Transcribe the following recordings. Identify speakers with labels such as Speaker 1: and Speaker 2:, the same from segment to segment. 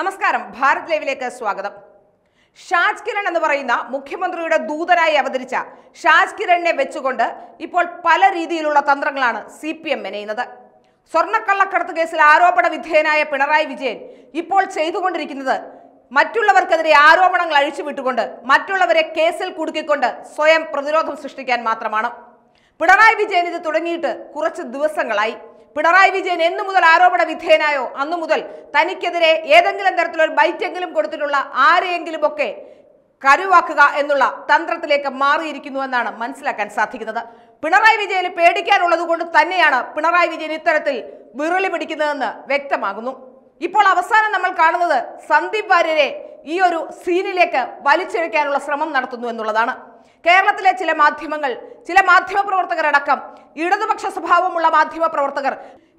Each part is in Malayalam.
Speaker 1: നമസ്കാരം ഭാരത് ലൈവിലേക്ക് സ്വാഗതം ഷാജ് കിരൺ എന്ന് പറയുന്ന മുഖ്യമന്ത്രിയുടെ ദൂതനായി അവതരിച്ച ഷാജ് കിരണിനെ വെച്ചുകൊണ്ട് ഇപ്പോൾ പല രീതിയിലുള്ള തന്ത്രങ്ങളാണ് സി പി എം മെനയുന്നത് സ്വർണ്ണക്കള്ളക്കടത്ത് കേസിൽ ആരോപണ വിധേയനായ പിണറായി വിജയൻ ഇപ്പോൾ ചെയ്തുകൊണ്ടിരിക്കുന്നത് മറ്റുള്ളവർക്കെതിരെ ആരോപണങ്ങൾ അഴിച്ചുവിട്ടുകൊണ്ട് മറ്റുള്ളവരെ കേസിൽ കുടുക്കിക്കൊണ്ട് സ്വയം പ്രതിരോധം സൃഷ്ടിക്കാൻ മാത്രമാണ് പിണറായി വിജയൻ ഇത് തുടങ്ങിയിട്ട് കുറച്ച് ദിവസങ്ങളായി പിണറായി വിജയൻ എന്നു മുതൽ ആരോപണ വിധേയനായോ അന്നു മുതൽ തനിക്കെതിരെ ഏതെങ്കിലും തരത്തിലൊരു ബൈറ്റെങ്കിലും കൊടുത്തിട്ടുള്ള ആരെയെങ്കിലും ഒക്കെ കരുവാക്കുക എന്നുള്ള തന്ത്രത്തിലേക്ക് മാറിയിരിക്കുന്നു എന്നാണ് മനസ്സിലാക്കാൻ സാധിക്കുന്നത് പിണറായി വിജയന് പേടിക്കാനുള്ളത് കൊണ്ട് തന്നെയാണ് പിണറായി വിജയൻ ഇത്തരത്തിൽ വിറളി പിടിക്കുന്നതെന്ന് വ്യക്തമാകുന്നു ഇപ്പോൾ അവസാനം നമ്മൾ കാണുന്നത് സന്ദീപ് വാര്യരെ ഈ ഒരു സീനിലേക്ക് വലിച്ചെഴുക്കാനുള്ള ശ്രമം നടത്തുന്നു എന്നുള്ളതാണ് കേരളത്തിലെ ചില മാധ്യമങ്ങൾ ചില അടക്കം ഇടതുപക്ഷ സ്വഭാവമുള്ള മാധ്യമപ്രവർത്തകർ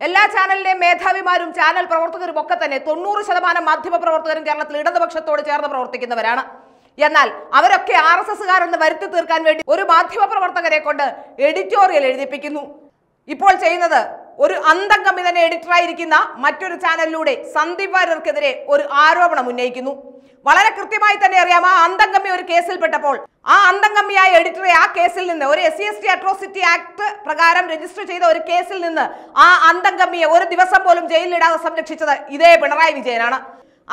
Speaker 1: എല്ലാ ചാനലിലെയും മേധാവിമാരും ചാനൽ പ്രവർത്തകരും ഒക്കെ തന്നെ തൊണ്ണൂറ് ശതമാനം മാധ്യമപ്രവർത്തകരും കേരളത്തിൽ ഇടതുപക്ഷത്തോട് ചേർന്ന് പ്രവർത്തിക്കുന്നവരാണ് എന്നാൽ അവരൊക്കെ ആർ എസ് എസ്സുകാരെന്ന് വരുത്തി തീർക്കാൻ വേണ്ടി ഒരു മാധ്യമപ്രവർത്തകരെ കൊണ്ട് എഡിറ്റോറിയൽ എഴുതിപ്പിക്കുന്നു ഇപ്പോൾ ചെയ്യുന്നത് ഒരു അന്തംഗമിതന എഡിറ്ററായിരിക്കുന്ന മറ്റൊരു ചാനലിലൂടെ സന്ദീപ് വാര്യർക്കെതിരെ ഒരു ആരോപണം ഉന്നയിക്കുന്നു വളരെ കൃത്യമായി തന്നെ അറിയാം ആ അന്തംഗമ്മി ഒരു കേസിൽപ്പെട്ടപ്പോൾ ആ അന്തംഗമ്മിയായ എഡിറ്ററെ ആ കേസിൽ നിന്ന് ഒരു S C S T atrocity act പ്രകാരം രജിസ്റ്റർ ചെയ്ത ഒരു കേസിൽ നിന്ന് ആ അന്തംഗമ്മിയെ ഒരു ദിവസം പോലും ജയിലിലിടാതെ സംരക്ഷിച്ചത് ഇതേ പിണറായി വിജയനാണ്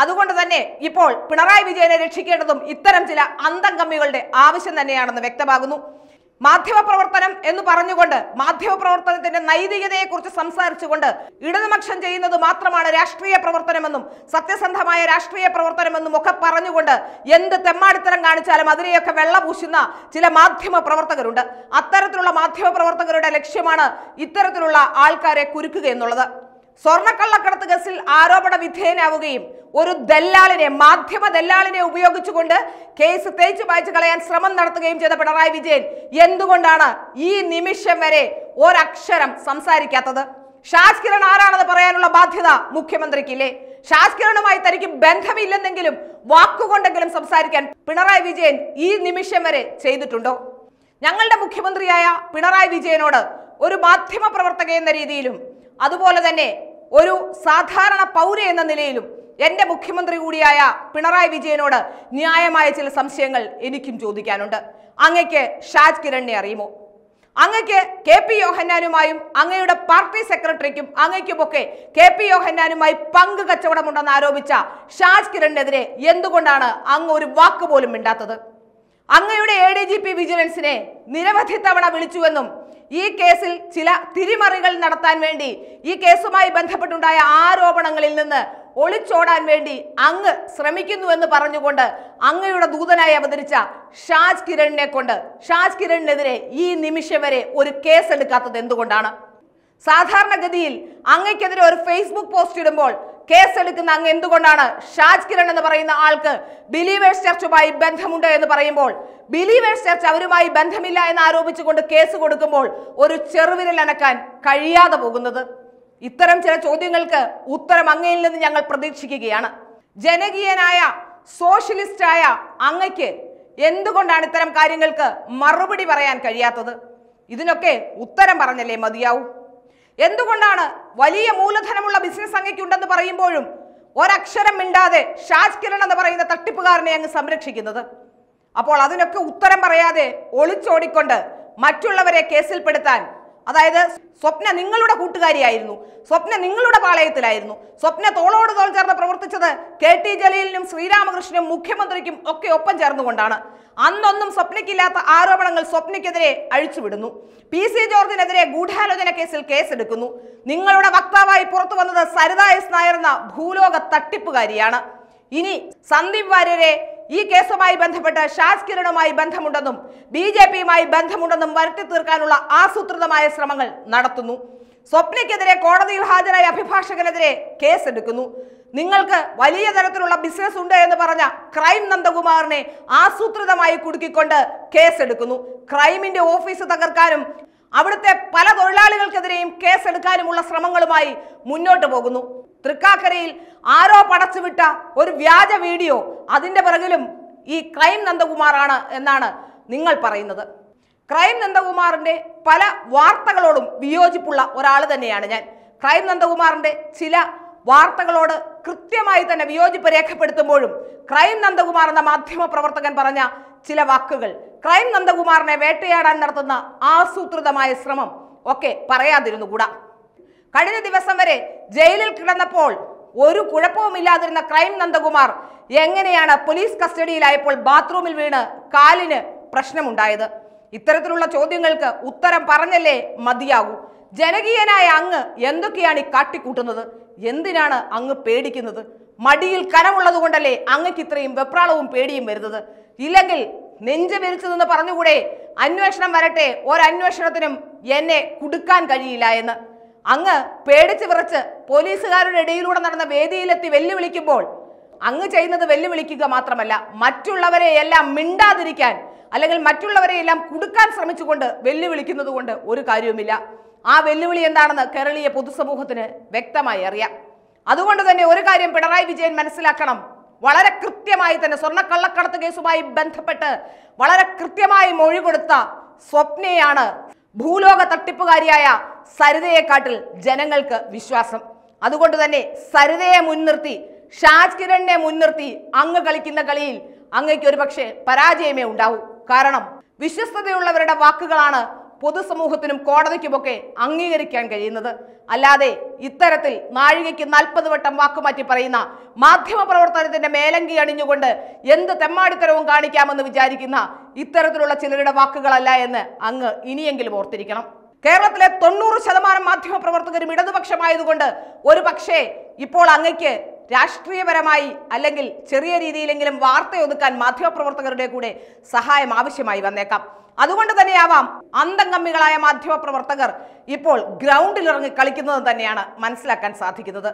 Speaker 1: അതുകൊണ്ട് തന്നെ ഇപ്പോൾ പിണറായി വിജയനെ രക്ഷിക്കേണ്ടതും ഇത്തരം ചില അന്തംഗമ്മികളുടെ ആവശ്യം തന്നെയാണെന്ന് വ്യക്തമാകുന്നു മാധ്യമപ്രവർത്തനം എന്ന് പറഞ്ഞുകൊണ്ട് മാധ്യമപ്രവർത്തനത്തിന്റെ നൈതികതയെക്കുറിച്ച് സംസാരിച്ചുകൊണ്ട് ഇടതുപക്ഷം ചെയ്യുന്നത് മാത്രമാണ് രാഷ്ട്രീയ പ്രവർത്തനമെന്നും സത്യസന്ധമായ രാഷ്ട്രീയ പ്രവർത്തനമെന്നും ഒക്കെ പറഞ്ഞുകൊണ്ട് എന്ത് തെമ്മാടിത്തരം കാണിച്ചാലും അതിനെയൊക്കെ വെള്ള പൂശുന്ന ചില മാധ്യമ പ്രവർത്തകരുണ്ട് അത്തരത്തിലുള്ള മാധ്യമ പ്രവർത്തകരുടെ ലക്ഷ്യമാണ് ഇത്തരത്തിലുള്ള ആൾക്കാരെ കുരുക്കുക എന്നുള്ളത് സ്വർണ്ണക്കള്ളക്കടത്ത് കേസിൽ ആരോപണ വിധേയനാവുകയും ഒരു ദല്ലാളിനെ മാധ്യമ ദല്ലാളിനെ ഉപയോഗിച്ചുകൊണ്ട് കേസ് തേച്ചു പായച്ചു കളയാൻ ശ്രമം നടത്തുകയും ചെയ്ത പിണറായി വിജയൻ എന്തുകൊണ്ടാണ് ഈ നിമിഷം വരെ ഒരക്ഷരം സംസാരിക്കാത്തത് ഷാജ് കിരൺ ആരാണെന്ന് പറയാനുള്ള ബാധ്യത മുഖ്യമന്ത്രിക്കില്ലേ ഷാജ് കിരണുമായി തനിക്ക് ബന്ധമില്ലെന്നെങ്കിലും വാക്കുകൊണ്ടെങ്കിലും സംസാരിക്കാൻ പിണറായി വിജയൻ ഈ നിമിഷം വരെ ചെയ്തിട്ടുണ്ടോ ഞങ്ങളുടെ മുഖ്യമന്ത്രിയായ പിണറായി വിജയനോട് ഒരു മാധ്യമ പ്രവർത്തക എന്ന രീതിയിലും അതുപോലെ തന്നെ ഒരു സാധാരണ പൗര എന്ന നിലയിലും എൻ്റെ മുഖ്യമന്ത്രി കൂടിയായ പിണറായി വിജയനോട് ന്യായമായ ചില സംശയങ്ങൾ എനിക്കും ചോദിക്കാനുണ്ട് അങ്ങയ്ക്ക് ഷാജ് കിരണിനെ അറിയുമോ അങ്ങയ്ക്ക് കെ പി യോഹന്നാനുമായും അങ്ങയുടെ പാർട്ടി സെക്രട്ടറിക്കും അങ്ങയ്ക്കുമൊക്കെ കെ പി യോഹന്നാനുമായി പങ്ക് കച്ചവടമുണ്ടെന്ന് ആരോപിച്ച ഷാജ് കിരണിനെതിരെ എന്തുകൊണ്ടാണ് അങ്ങ് ഒരു വാക്ക് പോലും മിണ്ടാത്തത് അങ്ങയുടെ എ ഡി ജി പി വിജിലൻസിനെ നിരവധി തവണ വിളിച്ചുവെന്നും ഈ കേസിൽ ചില തിരിമറികൾ നടത്താൻ വേണ്ടി ഈ കേസുമായി ബന്ധപ്പെട്ടുണ്ടായ ആരോപണങ്ങളിൽ നിന്ന് ഒളിച്ചോടാൻ വേണ്ടി അങ്ങ് ശ്രമിക്കുന്നുവെന്ന് പറഞ്ഞുകൊണ്ട് അങ്ങയുടെ ദൂതനായി അവതരിച്ച ഷാജ് കിരണിനെ കൊണ്ട് ഷാജ് കിരണിനെതിരെ ഈ നിമിഷം വരെ ഒരു കേസ് എടുക്കാത്തത് എന്തുകൊണ്ടാണ് സാധാരണഗതിയിൽ അങ്ങയ്ക്കെതിരെ ഒരു ഫേസ്ബുക്ക് പോസ്റ്റ് ഇടുമ്പോൾ കേസെടുക്കുന്ന അങ്ങ് എന്തുകൊണ്ടാണ് ഷാജ് കിരൺ എന്ന് പറയുന്ന ആൾക്ക് ബിലീവേഴ്സ് ചർച്ചുമായി ബന്ധമുണ്ട് എന്ന് പറയുമ്പോൾ ബിലീവേഴ്സ് ചർച്ച് അവരുമായി ബന്ധമില്ല എന്ന് ആരോപിച്ചുകൊണ്ട് കേസ് കൊടുക്കുമ്പോൾ ഒരു ചെറുവിരൽ അനക്കാൻ കഴിയാതെ പോകുന്നത് ഇത്തരം ചില ചോദ്യങ്ങൾക്ക് ഉത്തരം അങ്ങയിൽ നിന്ന് ഞങ്ങൾ പ്രതീക്ഷിക്കുകയാണ് ജനകീയനായ സോഷ്യലിസ്റ്റായ അങ്ങയ്ക്ക് എന്തുകൊണ്ടാണ് ഇത്തരം കാര്യങ്ങൾക്ക് മറുപടി പറയാൻ കഴിയാത്തത് ഇതിനൊക്കെ ഉത്തരം പറഞ്ഞല്ലേ മതിയാവും എന്തുകൊണ്ടാണ് വലിയ മൂലധനമുള്ള ബിസിനസ് അങ്ങയ്ക്കുണ്ടെന്ന് പറയുമ്പോഴും ഒരക്ഷരം മിണ്ടാതെ ഷാജ് കിരൺ എന്ന് പറയുന്ന തട്ടിപ്പുകാരനെ അങ്ങ് സംരക്ഷിക്കുന്നത് അപ്പോൾ അതിനൊക്കെ ഉത്തരം പറയാതെ ഒളിച്ചോടിക്കൊണ്ട് മറ്റുള്ളവരെ കേസിൽപ്പെടുത്താൻ അതായത് സ്വപ്ന നിങ്ങളുടെ കൂട്ടുകാരിയായിരുന്നു സ്വപ്ന നിങ്ങളുടെ പാളയത്തിലായിരുന്നു സ്വപ്ന തോളോട് തോൾ ചേർന്ന് പ്രവർത്തിച്ചത് കെ ടി ജലീലിനും ശ്രീരാമകൃഷ്ണനും മുഖ്യമന്ത്രിക്കും ഒക്കെ ഒപ്പം ചേർന്നുകൊണ്ടാണ് അന്നൊന്നും സ്വപ്നയ്ക്കില്ലാത്ത ആരോപണങ്ങൾ സ്വപ്നയ്ക്കെതിരെ അഴിച്ചുവിടുന്നു പി സി ജോർജിനെതിരെ ഗൂഢാലോചന കേസിൽ കേസെടുക്കുന്നു നിങ്ങളുടെ വക്താവായി പുറത്തു വന്നത് സരിതായസ് എസ് നായർ എന്ന ഭൂലോക തട്ടിപ്പുകാരിയാണ് ഇനി സന്ദീപ് വാര്യരെ ഈ കേസുമായി ബന്ധപ്പെട്ട് ഷാസ് കിരണുമായി ബന്ധമുണ്ടെന്നും ബി ജെ പിയുമായി ബന്ധമുണ്ടെന്നും വരുത്തി തീർക്കാനുള്ള ആസൂത്രിതമായ ശ്രമങ്ങൾ നടത്തുന്നു സ്വപ്നയ്ക്കെതിരെ കോടതിയിൽ ഹാജരായ അഭിഭാഷകനെതിരെ കേസെടുക്കുന്നു നിങ്ങൾക്ക് വലിയ തരത്തിലുള്ള ബിസിനസ് ഉണ്ട് എന്ന് പറഞ്ഞ ക്രൈം നന്ദകുമാറിനെ ആസൂത്രിതമായി കുടുക്കിക്കൊണ്ട് കേസെടുക്കുന്നു ക്രൈമിന്റെ ഓഫീസ് തകർക്കാനും അവിടുത്തെ പല തൊഴിലാളികൾക്കെതിരെയും കേസെടുക്കാനുമുള്ള ശ്രമങ്ങളുമായി മുന്നോട്ട് പോകുന്നു തൃക്കാക്കരയിൽ ആരോ പടച്ചുവിട്ട ഒരു വ്യാജ വീഡിയോ അതിൻ്റെ പിറകിലും ഈ ക്രൈം നന്ദകുമാറാണ് എന്നാണ് നിങ്ങൾ പറയുന്നത് ക്രൈം നന്ദകുമാറിൻ്റെ പല വാർത്തകളോടും വിയോജിപ്പുള്ള ഒരാൾ തന്നെയാണ് ഞാൻ ക്രൈം നന്ദകുമാറിൻ്റെ ചില വാർത്തകളോട് കൃത്യമായി തന്നെ വിയോജിപ്പ് രേഖപ്പെടുത്തുമ്പോഴും ക്രൈം നന്ദകുമാർ എന്ന മാധ്യമ പ്രവർത്തകൻ പറഞ്ഞ ചില വാക്കുകൾ ക്രൈം നന്ദകുമാറിനെ വേട്ടയാടാൻ നടത്തുന്ന ആസൂത്രിതമായ ശ്രമം ഒക്കെ പറയാതിരുന്നുകൂടാ കഴിഞ്ഞ ദിവസം വരെ ജയിലിൽ കിടന്നപ്പോൾ ഒരു കുഴപ്പവുമില്ലാതിരുന്ന ക്രൈം നന്ദകുമാർ എങ്ങനെയാണ് പോലീസ് കസ്റ്റഡിയിലായപ്പോൾ ബാത്റൂമിൽ വീണ് കാലിന് പ്രശ്നമുണ്ടായത് ഇത്തരത്തിലുള്ള ചോദ്യങ്ങൾക്ക് ഉത്തരം പറഞ്ഞല്ലേ മതിയാകൂ ജനകീയനായ അങ്ങ് എന്തൊക്കെയാണ് ഈ കാട്ടിക്കൂട്ടുന്നത് എന്തിനാണ് അങ്ങ് പേടിക്കുന്നത് മടിയിൽ കനമുള്ളത് കൊണ്ടല്ലേ അങ്ങക്ക് ഇത്രയും വെപ്രാളവും പേടിയും വരുന്നത് ഇല്ലെങ്കിൽ നെഞ്ച് വിരിച്ചതെന്ന് നിന്ന് പറഞ്ഞുകൂടെ അന്വേഷണം വരട്ടെ ഒരന്വേഷണത്തിനും എന്നെ കുടുക്കാൻ കഴിയില്ല എന്ന് അങ്ങ് പേടിച്ച് വിറച്ച് പോലീസുകാരുടെ ഇടയിലൂടെ നടന്ന വേദിയിലെത്തി വെല്ലുവിളിക്കുമ്പോൾ അങ്ങ് ചെയ്യുന്നത് വെല്ലുവിളിക്കുക മാത്രമല്ല മറ്റുള്ളവരെ എല്ലാം മിണ്ടാതിരിക്കാൻ അല്ലെങ്കിൽ മറ്റുള്ളവരെ എല്ലാം കുടുക്കാൻ ശ്രമിച്ചുകൊണ്ട് വെല്ലുവിളിക്കുന്നത് കൊണ്ട് ഒരു കാര്യവുമില്ല ആ വെല്ലുവിളി എന്താണെന്ന് കേരളീയ പൊതുസമൂഹത്തിന് വ്യക്തമായി അറിയാം അതുകൊണ്ട് തന്നെ ഒരു കാര്യം പിണറായി വിജയൻ മനസ്സിലാക്കണം വളരെ കൃത്യമായി തന്നെ സ്വർണ്ണക്കള്ളക്കടത്ത് കേസുമായി ബന്ധപ്പെട്ട് വളരെ കൃത്യമായി മൊഴി കൊടുത്ത സ്വപ്നയാണ് ഭൂലോക തട്ടിപ്പുകാരിയായ സരിതയെക്കാട്ടിൽ ജനങ്ങൾക്ക് വിശ്വാസം അതുകൊണ്ട് തന്നെ സരിതയെ മുൻനിർത്തി ഷാജ് കിരണിനെ മുൻനിർത്തി അങ്ങ് കളിക്കുന്ന കളിയിൽ അങ്ങയ്ക്ക് ഒരു പക്ഷേ പരാജയമേ ഉണ്ടാവൂ കാരണം വിശ്വസ്തതയുള്ളവരുടെ വാക്കുകളാണ് പൊതുസമൂഹത്തിനും കോടതിക്കുമൊക്കെ അംഗീകരിക്കാൻ കഴിയുന്നത് അല്ലാതെ ഇത്തരത്തിൽ നാഴികയ്ക്ക് നാൽപ്പത് വട്ടം വാക്കുമാറ്റി പറയുന്ന മാധ്യമപ്രവർത്തനത്തിന്റെ മേലങ്കി അണിഞ്ഞുകൊണ്ട് എന്ത് തെമ്മാടിത്തരവും കാണിക്കാമെന്ന് വിചാരിക്കുന്ന ഇത്തരത്തിലുള്ള ചിലരുടെ വാക്കുകളല്ല എന്ന് അങ്ങ് ഇനിയെങ്കിലും ഓർത്തിരിക്കണം കേരളത്തിലെ തൊണ്ണൂറ് ശതമാനം മാധ്യമപ്രവർത്തകരും ഇടതുപക്ഷമായതുകൊണ്ട് ഒരു പക്ഷേ ഇപ്പോൾ അങ്ങയ്ക്ക് രാഷ്ട്രീയപരമായി അല്ലെങ്കിൽ ചെറിയ രീതിയിലെങ്കിലും വാർത്തയൊതുക്കാൻ മാധ്യമപ്രവർത്തകരുടെ കൂടെ സഹായം ആവശ്യമായി വന്നേക്കാം അതുകൊണ്ട് തന്നെയാവാം അന്തംഗമ്മികളായ മാധ്യമപ്രവർത്തകർ ഇപ്പോൾ ഗ്രൗണ്ടിലിറങ്ങി കളിക്കുന്നത് തന്നെയാണ് മനസ്സിലാക്കാൻ സാധിക്കുന്നത്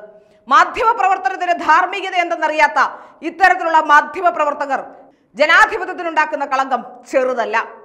Speaker 1: മാധ്യമപ്രവർത്തനത്തിന് ധാർമ്മികത എന്തെന്നറിയാത്ത ഇത്തരത്തിലുള്ള മാധ്യമപ്രവർത്തകർ ജനാധിപത്യത്തിനുണ്ടാക്കുന്ന കളങ്കം ചെറുതല്ല